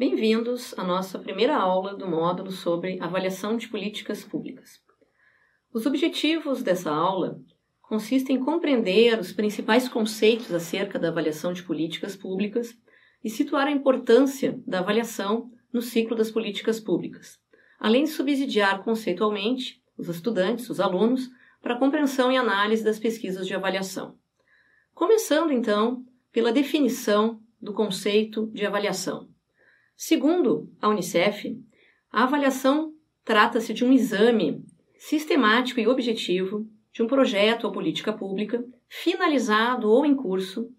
Bem-vindos à nossa primeira aula do módulo sobre avaliação de políticas públicas. Os objetivos dessa aula consistem em compreender os principais conceitos acerca da avaliação de políticas públicas e situar a importância da avaliação no ciclo das políticas públicas, além de subsidiar conceitualmente os estudantes, os alunos, para a compreensão e análise das pesquisas de avaliação. Começando, então, pela definição do conceito de avaliação. Segundo a Unicef, a avaliação trata-se de um exame sistemático e objetivo de um projeto ou política pública finalizado ou em curso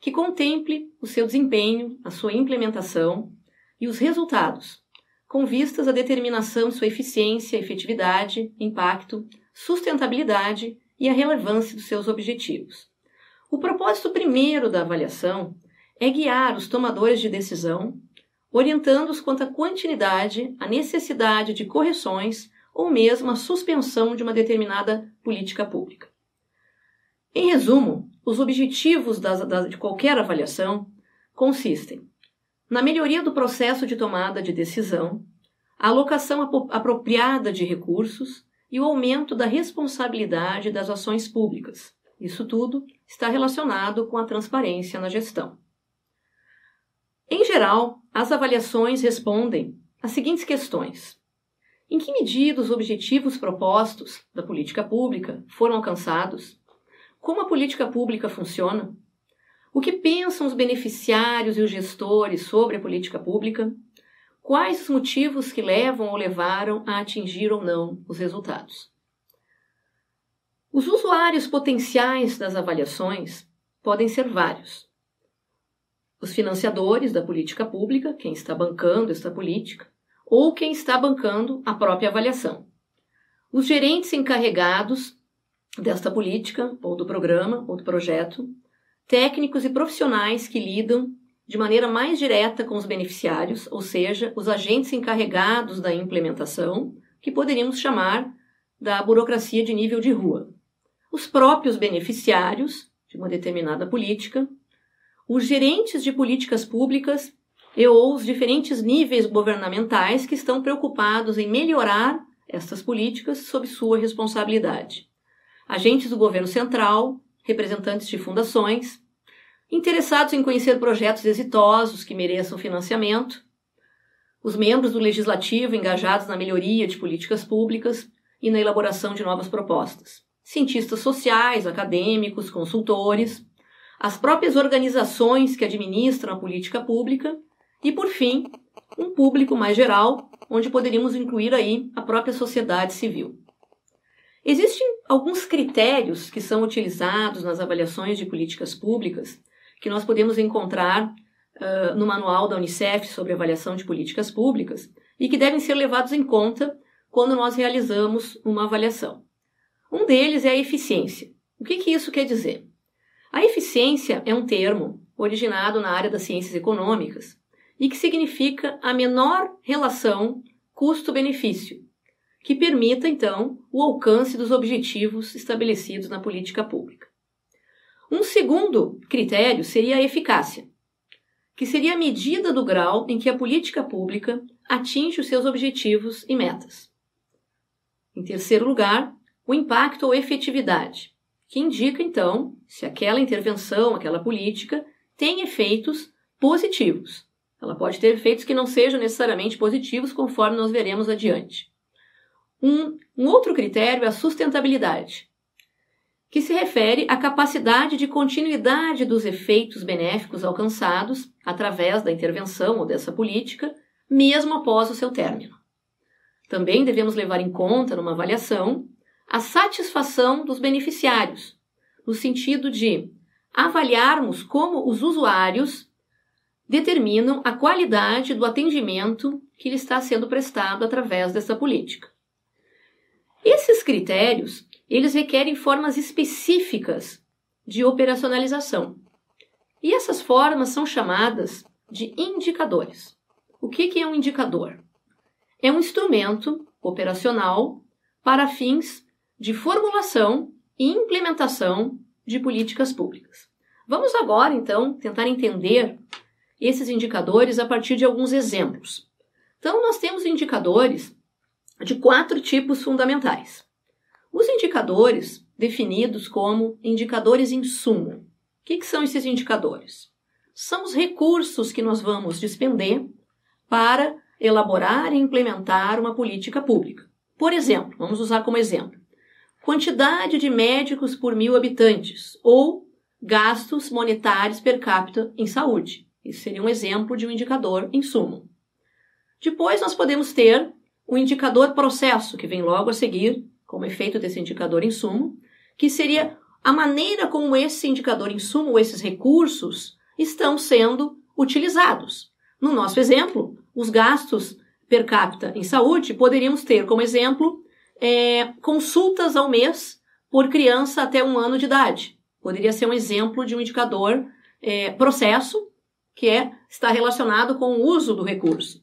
que contemple o seu desempenho, a sua implementação e os resultados, com vistas à determinação de sua eficiência, efetividade, impacto, sustentabilidade e a relevância dos seus objetivos. O propósito primeiro da avaliação é guiar os tomadores de decisão orientando-os quanto à quantidade, à necessidade de correções ou mesmo à suspensão de uma determinada política pública. Em resumo, os objetivos das, das, de qualquer avaliação consistem na melhoria do processo de tomada de decisão, a alocação ap apropriada de recursos e o aumento da responsabilidade das ações públicas. Isso tudo está relacionado com a transparência na gestão. Em geral, as avaliações respondem às seguintes questões: Em que medida os objetivos propostos da política pública foram alcançados? Como a política pública funciona? O que pensam os beneficiários e os gestores sobre a política pública? Quais os motivos que levam ou levaram a atingir ou não os resultados? Os usuários potenciais das avaliações podem ser vários os financiadores da política pública, quem está bancando esta política, ou quem está bancando a própria avaliação. Os gerentes encarregados desta política, ou do programa, ou do projeto, técnicos e profissionais que lidam de maneira mais direta com os beneficiários, ou seja, os agentes encarregados da implementação, que poderíamos chamar da burocracia de nível de rua. Os próprios beneficiários de uma determinada política os gerentes de políticas públicas e ou os diferentes níveis governamentais que estão preocupados em melhorar estas políticas sob sua responsabilidade. Agentes do governo central, representantes de fundações, interessados em conhecer projetos exitosos que mereçam financiamento, os membros do legislativo engajados na melhoria de políticas públicas e na elaboração de novas propostas, cientistas sociais, acadêmicos, consultores, as próprias organizações que administram a política pública e, por fim, um público mais geral, onde poderíamos incluir aí a própria sociedade civil. Existem alguns critérios que são utilizados nas avaliações de políticas públicas que nós podemos encontrar uh, no manual da Unicef sobre avaliação de políticas públicas e que devem ser levados em conta quando nós realizamos uma avaliação. Um deles é a eficiência. O que, que isso quer dizer? A eficiência é um termo originado na área das ciências econômicas e que significa a menor relação custo-benefício, que permita, então, o alcance dos objetivos estabelecidos na política pública. Um segundo critério seria a eficácia, que seria a medida do grau em que a política pública atinge os seus objetivos e metas. Em terceiro lugar, o impacto ou efetividade, que indica, então, se aquela intervenção, aquela política tem efeitos positivos. Ela pode ter efeitos que não sejam necessariamente positivos, conforme nós veremos adiante. Um, um outro critério é a sustentabilidade, que se refere à capacidade de continuidade dos efeitos benéficos alcançados através da intervenção ou dessa política, mesmo após o seu término. Também devemos levar em conta, numa avaliação, a satisfação dos beneficiários, no sentido de avaliarmos como os usuários determinam a qualidade do atendimento que lhe está sendo prestado através dessa política. Esses critérios, eles requerem formas específicas de operacionalização. E essas formas são chamadas de indicadores. O que é um indicador? É um instrumento operacional para fins de formulação e implementação de políticas públicas. Vamos agora, então, tentar entender esses indicadores a partir de alguns exemplos. Então, nós temos indicadores de quatro tipos fundamentais. Os indicadores definidos como indicadores insumo. O que, que são esses indicadores? São os recursos que nós vamos despender para elaborar e implementar uma política pública. Por exemplo, vamos usar como exemplo, quantidade de médicos por mil habitantes ou gastos monetários per capita em saúde. Isso seria um exemplo de um indicador em sumo. Depois nós podemos ter o indicador processo, que vem logo a seguir, como efeito desse indicador em sumo, que seria a maneira como esse indicador em sumo, esses recursos, estão sendo utilizados. No nosso exemplo, os gastos per capita em saúde poderíamos ter como exemplo é, consultas ao mês por criança até um ano de idade. Poderia ser um exemplo de um indicador é, processo que é, está relacionado com o uso do recurso.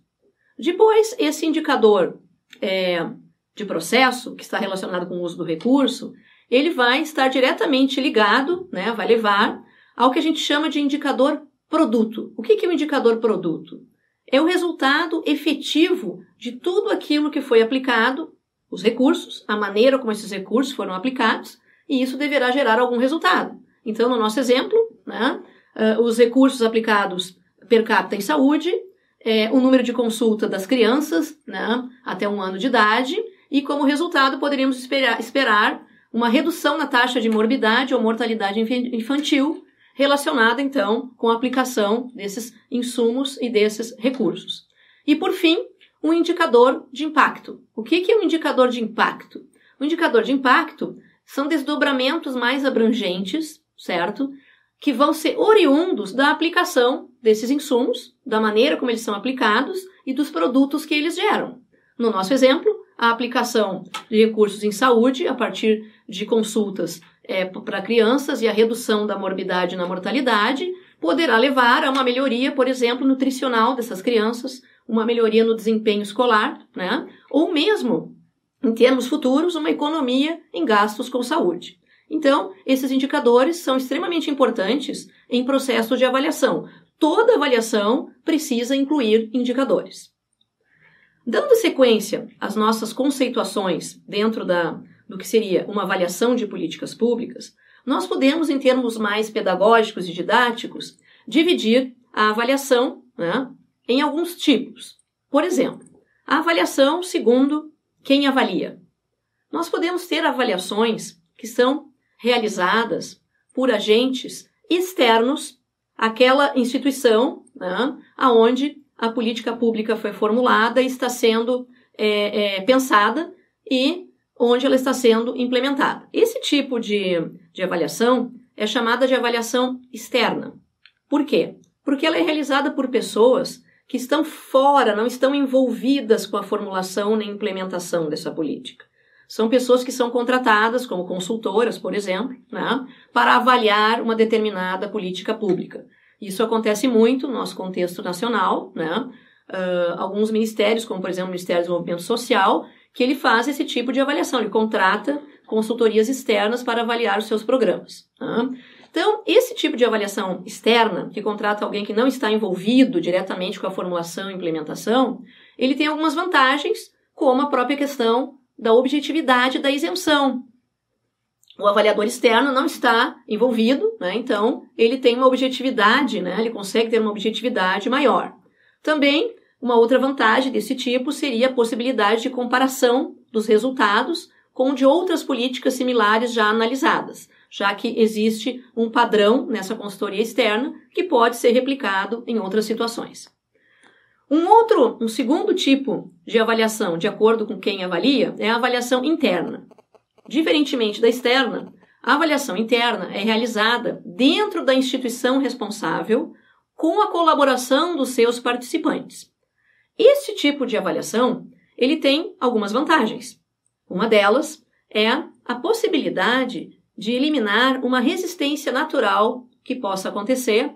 Depois, esse indicador é, de processo, que está relacionado com o uso do recurso, ele vai estar diretamente ligado, né, vai levar ao que a gente chama de indicador produto. O que é o um indicador produto? É o resultado efetivo de tudo aquilo que foi aplicado os recursos, a maneira como esses recursos foram aplicados, e isso deverá gerar algum resultado. Então, no nosso exemplo, né, eh, os recursos aplicados per capita em saúde, é, o número de consulta das crianças né, até um ano de idade, e como resultado poderíamos esperar, esperar uma redução na taxa de morbidade ou mortalidade infantil, relacionada então com a aplicação desses insumos e desses recursos. E por fim, um indicador de impacto. O que é um indicador de impacto? O indicador de impacto são desdobramentos mais abrangentes, certo? Que vão ser oriundos da aplicação desses insumos, da maneira como eles são aplicados e dos produtos que eles geram. No nosso exemplo, a aplicação de recursos em saúde a partir de consultas é, para crianças e a redução da morbidade na mortalidade poderá levar a uma melhoria, por exemplo, nutricional dessas crianças, uma melhoria no desempenho escolar, né? ou mesmo, em termos futuros, uma economia em gastos com saúde. Então, esses indicadores são extremamente importantes em processos de avaliação. Toda avaliação precisa incluir indicadores. Dando sequência às nossas conceituações dentro da, do que seria uma avaliação de políticas públicas, nós podemos, em termos mais pedagógicos e didáticos, dividir a avaliação né, em alguns tipos. Por exemplo, a avaliação segundo quem avalia. Nós podemos ter avaliações que são realizadas por agentes externos àquela instituição né, aonde a política pública foi formulada e está sendo é, é, pensada e onde ela está sendo implementada. Esse tipo de, de avaliação é chamada de avaliação externa. Por quê? Porque ela é realizada por pessoas que estão fora, não estão envolvidas com a formulação nem implementação dessa política. São pessoas que são contratadas como consultoras, por exemplo, né, para avaliar uma determinada política pública. Isso acontece muito no nosso contexto nacional, né? Uh, alguns ministérios, como por exemplo o Ministério do Desenvolvimento Social, que ele faz esse tipo de avaliação, ele contrata consultorias externas para avaliar os seus programas. Né? Então, esse tipo de avaliação externa, que contrata alguém que não está envolvido diretamente com a formulação e implementação, ele tem algumas vantagens, como a própria questão da objetividade da isenção. O avaliador externo não está envolvido, né? então ele tem uma objetividade, né? ele consegue ter uma objetividade maior. Também, uma outra vantagem desse tipo seria a possibilidade de comparação dos resultados com de outras políticas similares já analisadas já que existe um padrão nessa consultoria externa que pode ser replicado em outras situações. Um outro, um segundo tipo de avaliação, de acordo com quem avalia, é a avaliação interna. Diferentemente da externa, a avaliação interna é realizada dentro da instituição responsável com a colaboração dos seus participantes. esse tipo de avaliação, ele tem algumas vantagens. Uma delas é a possibilidade de eliminar uma resistência natural que possa acontecer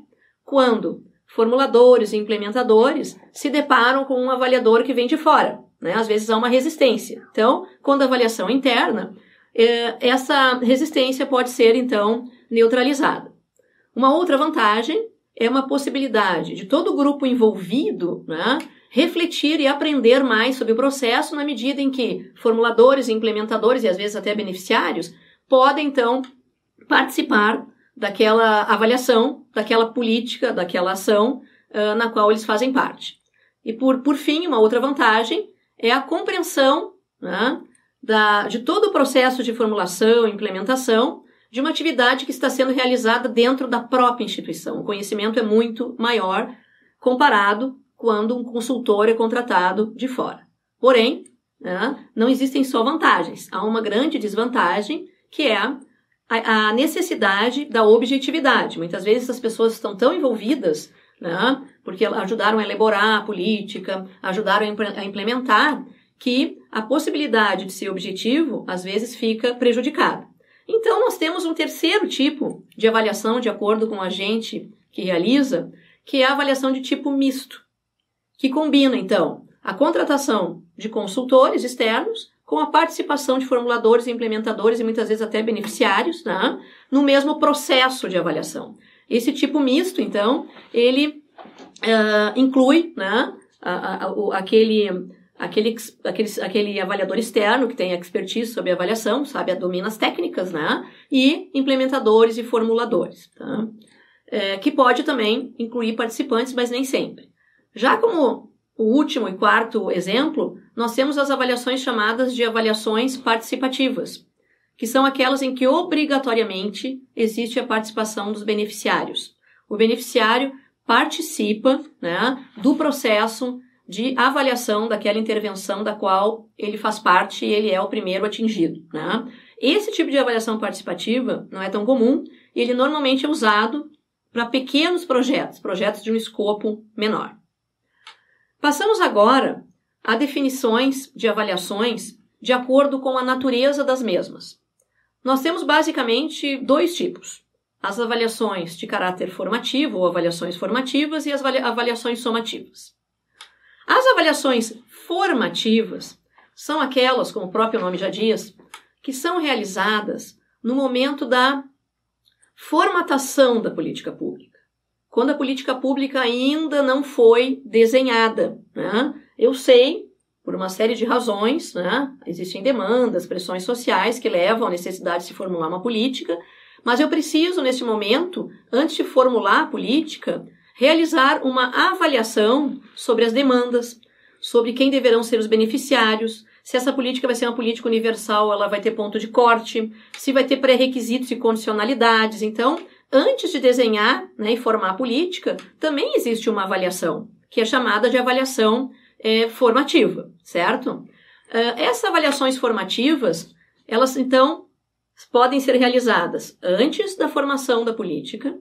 quando formuladores e implementadores se deparam com um avaliador que vem de fora. Né? Às vezes há uma resistência. Então, quando a avaliação é interna, é, essa resistência pode ser, então, neutralizada. Uma outra vantagem é uma possibilidade de todo o grupo envolvido né, refletir e aprender mais sobre o processo na medida em que formuladores, implementadores e às vezes até beneficiários podem, então, participar daquela avaliação, daquela política, daquela ação uh, na qual eles fazem parte. E, por, por fim, uma outra vantagem é a compreensão né, da, de todo o processo de formulação e implementação de uma atividade que está sendo realizada dentro da própria instituição. O conhecimento é muito maior comparado quando um consultor é contratado de fora. Porém, né, não existem só vantagens, há uma grande desvantagem que é a, necessidade da objetividade. Muitas vezes as pessoas estão tão envolvidas, né, porque ajudaram a elaborar a política, ajudaram a implementar, que a possibilidade de ser objetivo às vezes fica prejudicada. Então, nós temos um terceiro tipo de avaliação, de acordo com a gente que realiza, que é a avaliação de tipo misto, que combina, então, a contratação de consultores externos com a participação de formuladores, implementadores e muitas vezes até beneficiários, né, no mesmo processo de avaliação. Esse tipo misto, então, ele uh, inclui né, a, a, aquele, aquele, aquele, aquele avaliador externo que tem expertise sobre avaliação, sabe, domina as técnicas, né, e implementadores e formuladores, tá? é, que pode também incluir participantes, mas nem sempre. Já como o último e quarto exemplo, nós temos as avaliações chamadas de avaliações participativas, que são aquelas em que obrigatoriamente existe a participação dos beneficiários. O beneficiário participa né, do processo de avaliação daquela intervenção da qual ele faz parte e ele é o primeiro atingido. Né? Esse tipo de avaliação participativa não é tão comum e ele normalmente é usado para pequenos projetos, projetos de um escopo menor. Passamos agora Há definições de avaliações de acordo com a natureza das mesmas. Nós temos basicamente dois tipos: as avaliações de caráter formativo ou avaliações formativas e as avaliações somativas. As avaliações formativas são aquelas, como o próprio nome já diz, que são realizadas no momento da formatação da política pública, quando a política pública ainda não foi desenhada. Né? Eu sei, por uma série de razões, né, existem demandas, pressões sociais que levam à necessidade de se formular uma política, mas eu preciso, nesse momento, antes de formular a política, realizar uma avaliação sobre as demandas, sobre quem deverão ser os beneficiários, se essa política vai ser uma política universal, ela vai ter ponto de corte, se vai ter pré-requisitos e condicionalidades. Então, antes de desenhar né, e formar a política, também existe uma avaliação, que é chamada de avaliação é, formativa, certo? Ah, essas avaliações formativas, elas então podem ser realizadas antes da formação da política,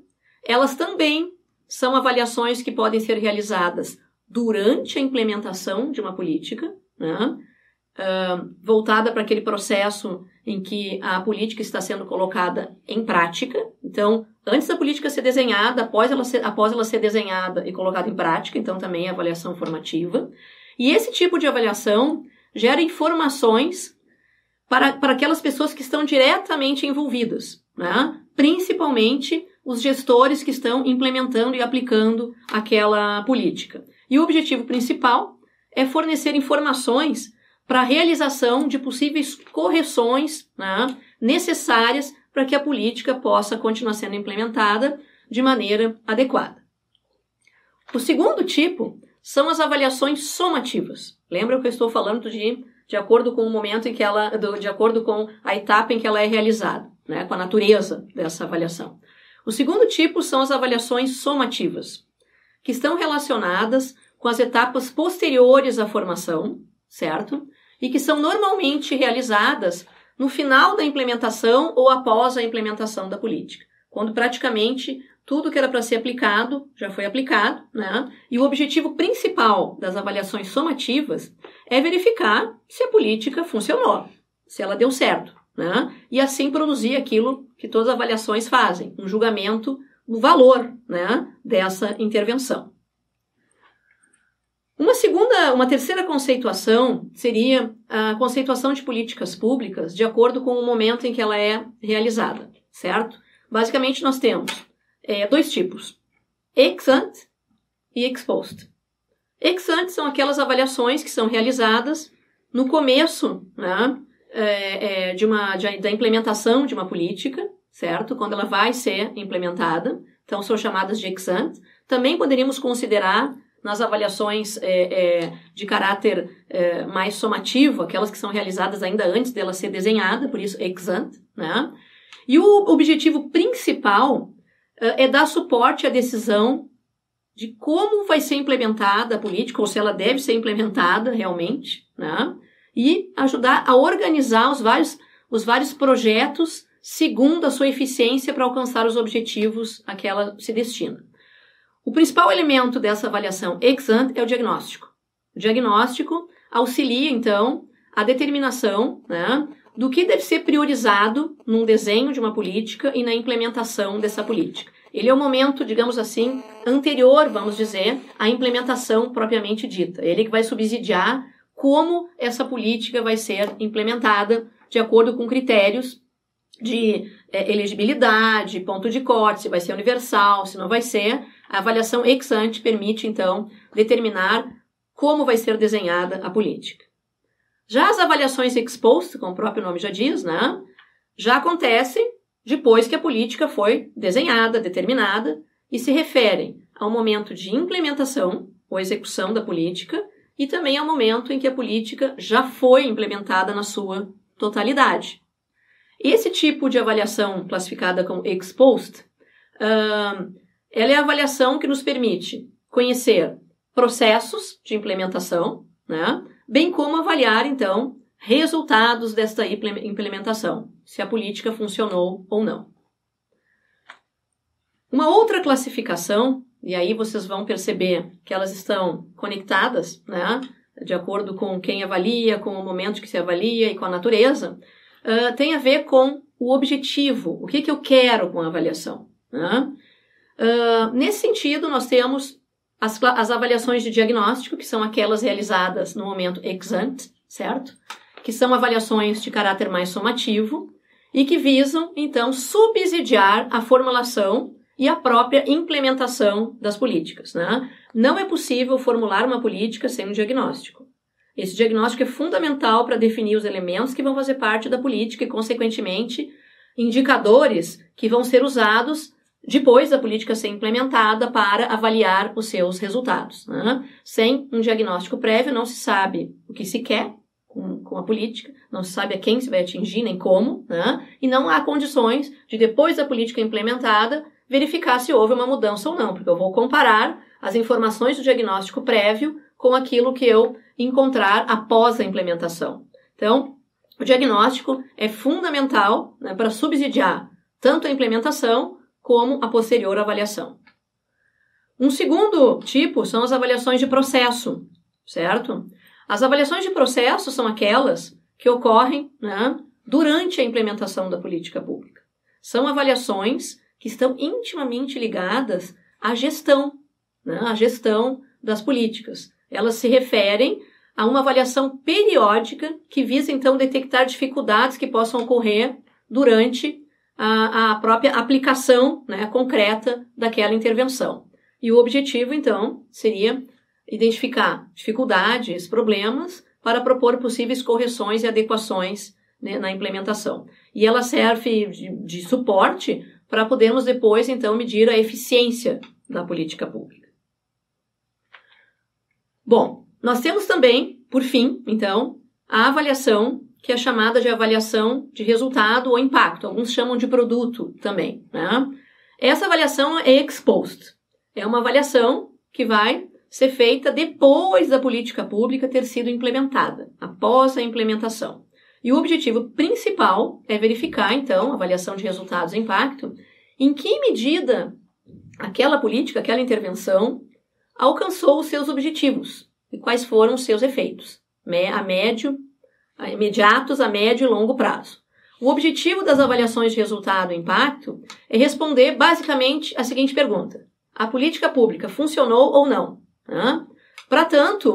elas também são avaliações que podem ser realizadas durante a implementação de uma política, né? voltada para aquele processo em que a política está sendo colocada em prática. Então, antes da política ser desenhada, após ela ser, após ela ser desenhada e colocada em prática, então também é avaliação formativa. E esse tipo de avaliação gera informações para, para aquelas pessoas que estão diretamente envolvidas, né? principalmente os gestores que estão implementando e aplicando aquela política. E o objetivo principal é fornecer informações para a realização de possíveis correções né, necessárias para que a política possa continuar sendo implementada de maneira adequada. O segundo tipo são as avaliações somativas. Lembra que eu estou falando de, de acordo com o momento em que ela, de acordo com a etapa em que ela é realizada, né, com a natureza dessa avaliação. O segundo tipo são as avaliações somativas, que estão relacionadas com as etapas posteriores à formação, certo? e que são normalmente realizadas no final da implementação ou após a implementação da política, quando praticamente tudo que era para ser aplicado já foi aplicado, né? E o objetivo principal das avaliações somativas é verificar se a política funcionou, se ela deu certo, né? E assim produzir aquilo que todas as avaliações fazem, um julgamento do valor, né, dessa intervenção. Uma segunda, uma terceira conceituação seria a conceituação de políticas públicas de acordo com o momento em que ela é realizada, certo? Basicamente, nós temos é, dois tipos: ex ante e ex post. Ex ante são aquelas avaliações que são realizadas no começo né, é, é, de uma, de, da implementação de uma política, certo? Quando ela vai ser implementada. Então, são chamadas de ex ante. Também poderíamos considerar nas avaliações é, é, de caráter é, mais somativo, aquelas que são realizadas ainda antes dela ser desenhada, por isso ex ante, né? E o objetivo principal é, é dar suporte à decisão de como vai ser implementada a política, ou se ela deve ser implementada realmente, né? E ajudar a organizar os vários, os vários projetos segundo a sua eficiência para alcançar os objetivos a que ela se destina. O principal elemento dessa avaliação ex ante é o diagnóstico. O diagnóstico auxilia, então, a determinação né, do que deve ser priorizado num desenho de uma política e na implementação dessa política. Ele é o momento, digamos assim, anterior, vamos dizer, à implementação propriamente dita. Ele que vai subsidiar como essa política vai ser implementada de acordo com critérios de é, elegibilidade, ponto de corte, se vai ser universal, se não vai ser, a avaliação ex ante permite, então, determinar como vai ser desenhada a política. Já as avaliações ex post, como o próprio nome já diz, né, já acontecem depois que a política foi desenhada, determinada, e se referem ao momento de implementação ou execução da política e também ao momento em que a política já foi implementada na sua totalidade. Esse tipo de avaliação, classificada como ex post, uh, ela é a avaliação que nos permite conhecer processos de implementação, né? bem como avaliar, então, resultados desta implementação, se a política funcionou ou não. Uma outra classificação, e aí vocês vão perceber que elas estão conectadas, né? de acordo com quem avalia, com o momento que se avalia e com a natureza, uh, tem a ver com o objetivo, o que, que eu quero com a avaliação. Né? nesse sentido, nós temos as, as, avaliações de diagnóstico, que são aquelas realizadas no momento ex ante, certo? Que são avaliações de caráter mais somativo e que visam, então, subsidiar a formulação e a própria implementação das políticas. Né? Não é possível formular uma política sem um diagnóstico. Esse diagnóstico é fundamental para definir os elementos que vão fazer parte da política e, consequentemente, indicadores que vão ser usados depois da política ser implementada para avaliar os seus resultados. Né? Sem um diagnóstico prévio, não se sabe o que se quer com, com, a política, não se sabe a quem se vai atingir nem como, né? e não há condições de, depois da política implementada, verificar se houve uma mudança ou não, porque eu vou comparar as informações do diagnóstico prévio com aquilo que eu encontrar após a implementação. Então, o diagnóstico é fundamental né, para subsidiar tanto a implementação como a posterior avaliação. Um segundo tipo são as avaliações de processo, certo? As avaliações de processo são aquelas que ocorrem né, durante a implementação da política pública. São avaliações que estão intimamente ligadas à gestão, né, à gestão das políticas. Elas se referem a uma avaliação periódica que visa então detectar dificuldades que possam ocorrer durante a, própria aplicação né, concreta daquela intervenção. E o objetivo, então, seria identificar dificuldades, problemas, para propor possíveis correções e adequações né, na implementação. E ela serve de, de suporte para podermos depois, então, medir a eficiência da política pública. Bom, nós temos também, por fim, então, a avaliação que é chamada de avaliação de resultado ou impacto. Alguns chamam de produto também. Né? Essa avaliação é ex post. É uma avaliação que vai ser feita depois da política pública ter sido implementada, após a implementação. E o objetivo principal é verificar, então, avaliação de resultados e impacto, em que medida aquela política, aquela intervenção alcançou os seus objetivos e quais foram os seus efeitos, a médio a imediatos, a médio e longo prazo. O objetivo das avaliações de resultado e impacto é responder basicamente a seguinte pergunta: a política pública funcionou ou não? Né? Para tanto,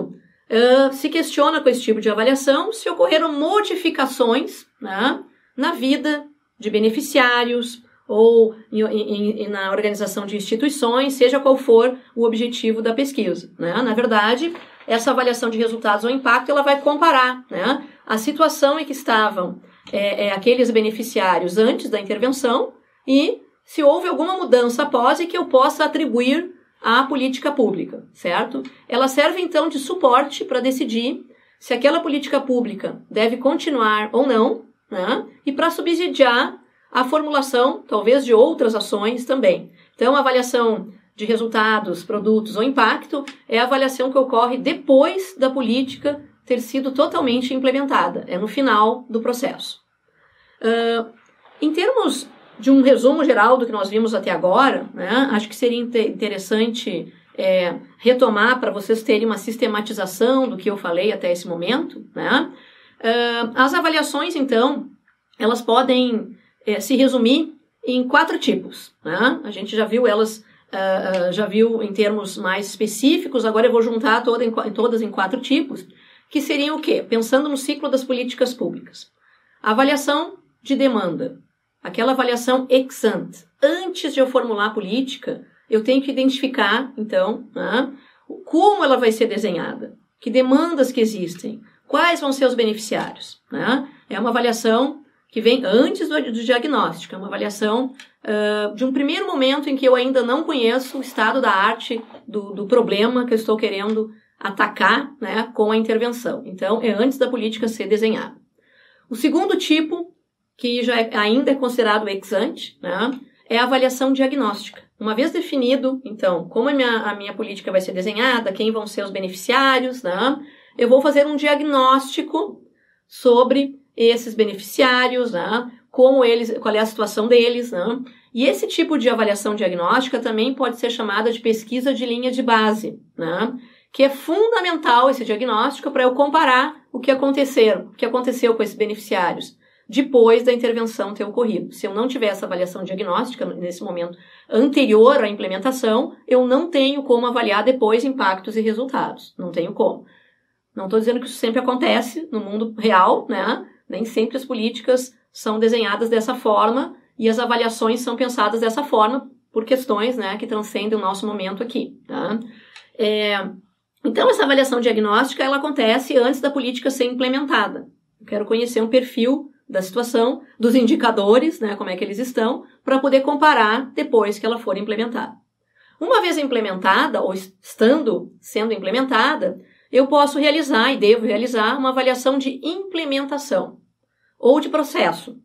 uh, se questiona com esse tipo de avaliação se ocorreram modificações né, na vida de beneficiários ou em, em, em, na organização de instituições, seja qual for o objetivo da pesquisa. Né? Na verdade, essa avaliação de resultados ou impacto ela vai comparar né, a situação em que estavam é, é, aqueles beneficiários antes da intervenção e se houve alguma mudança após e que eu possa atribuir à política pública, certo? Ela serve então de suporte para decidir se aquela política pública deve continuar ou não, né? E para subsidiar a formulação, talvez, de outras ações também. Então, a avaliação de resultados, produtos ou impacto é a avaliação que ocorre depois da política ter sido totalmente implementada, é no final do processo. Uh, em termos de um resumo geral do que nós vimos até agora, né, acho que seria interessante é, retomar para vocês terem uma sistematização do que eu falei até esse momento. Né? Uh, as avaliações, então, elas podem é, se resumir em quatro tipos. Né? A gente já viu elas, uh, já viu em termos mais específicos, agora eu vou juntar toda em, todas em quatro tipos que seriam o quê? Pensando no ciclo das políticas públicas. avaliação de demanda, aquela avaliação ex ante. Antes de eu formular a política, eu tenho que identificar, então, né, como ela vai ser desenhada, que demandas que existem, quais vão ser os beneficiários. Né? É uma avaliação que vem antes do, do diagnóstico, é uma avaliação uh, de um primeiro momento em que eu ainda não conheço o estado da arte do, do problema que eu estou querendo atacar né, com a intervenção. Então, é antes da política ser desenhada. O segundo tipo, que já é, ainda é considerado ex ante, né, é a avaliação diagnóstica. Uma vez definido, então, como a minha, a minha política vai ser desenhada, quem vão ser os beneficiários, né, eu vou fazer um diagnóstico sobre esses beneficiários, né, como eles, qual é a situação deles, né? E esse tipo de avaliação diagnóstica também pode ser chamada de pesquisa de linha de base, né? que é fundamental esse diagnóstico para eu comparar o que aconteceram, o que aconteceu com esses beneficiários depois da intervenção ter ocorrido. Se eu não tiver essa avaliação diagnóstica nesse momento anterior à implementação, eu não tenho como avaliar depois impactos e resultados. Não tenho como. Não estou dizendo que isso sempre acontece no mundo real, né? Nem sempre as políticas são desenhadas dessa forma e as avaliações são pensadas dessa forma por questões, né, que transcendem o nosso momento aqui, tá? É, então, essa avaliação diagnóstica ela acontece antes da política ser implementada. Eu quero conhecer um perfil da situação, dos indicadores, né, como é que eles estão, para poder comparar depois que ela for implementada. Uma vez implementada, ou estando sendo implementada, eu posso realizar e devo realizar uma avaliação de implementação ou de processo,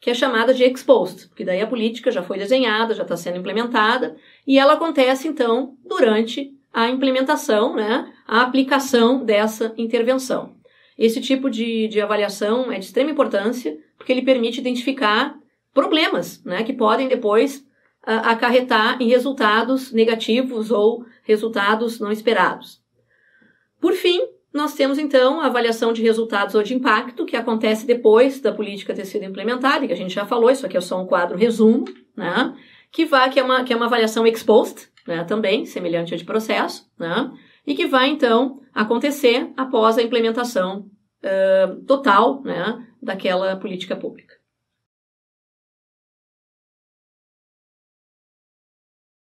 que é chamada de exposed, porque daí a política já foi desenhada, já está sendo implementada, e ela acontece então durante a implementação, né, a aplicação dessa intervenção. Esse tipo de, de avaliação é de extrema importância, porque ele permite identificar problemas né, que podem depois ah, acarretar em resultados negativos ou resultados não esperados. Por fim, nós temos então a avaliação de resultados ou de impacto, que acontece depois da política ter sido implementada, e que a gente já falou, isso aqui é só um quadro resumo, né? Que, vai, que, é, uma, que é uma avaliação ex post, né, também semelhante a de processo, né, e que vai então acontecer após a implementação uh, total né, daquela política pública.